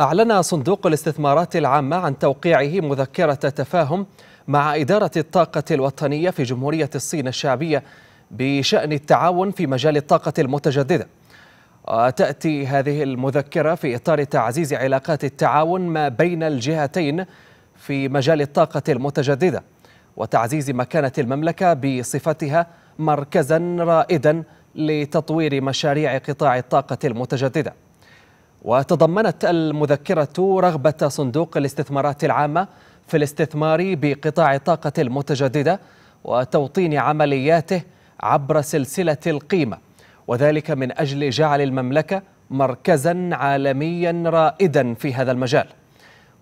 أعلن صندوق الاستثمارات العامة عن توقيعه مذكرة تفاهم مع إدارة الطاقة الوطنية في جمهورية الصين الشعبية بشأن التعاون في مجال الطاقة المتجددة وتأتي هذه المذكرة في إطار تعزيز علاقات التعاون ما بين الجهتين في مجال الطاقة المتجددة وتعزيز مكانة المملكة بصفتها مركزا رائدا لتطوير مشاريع قطاع الطاقة المتجددة وتضمنت المذكرة رغبة صندوق الاستثمارات العامة في الاستثمار بقطاع الطاقة المتجددة وتوطين عملياته عبر سلسلة القيمة وذلك من أجل جعل المملكة مركزا عالميا رائدا في هذا المجال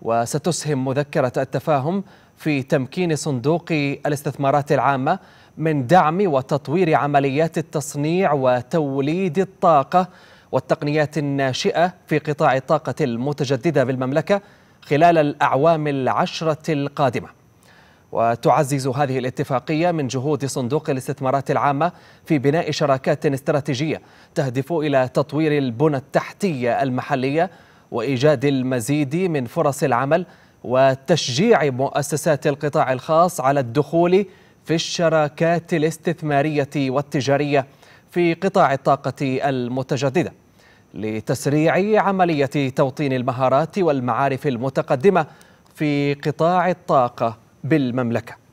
وستسهم مذكرة التفاهم في تمكين صندوق الاستثمارات العامة من دعم وتطوير عمليات التصنيع وتوليد الطاقة والتقنيات الناشئة في قطاع الطاقة المتجددة بالمملكة خلال الأعوام العشرة القادمة وتعزز هذه الاتفاقية من جهود صندوق الاستثمارات العامة في بناء شراكات استراتيجية تهدف إلى تطوير البنى التحتية المحلية وإيجاد المزيد من فرص العمل وتشجيع مؤسسات القطاع الخاص على الدخول في الشراكات الاستثمارية والتجارية في قطاع الطاقة المتجددة لتسريع عملية توطين المهارات والمعارف المتقدمة في قطاع الطاقة بالمملكه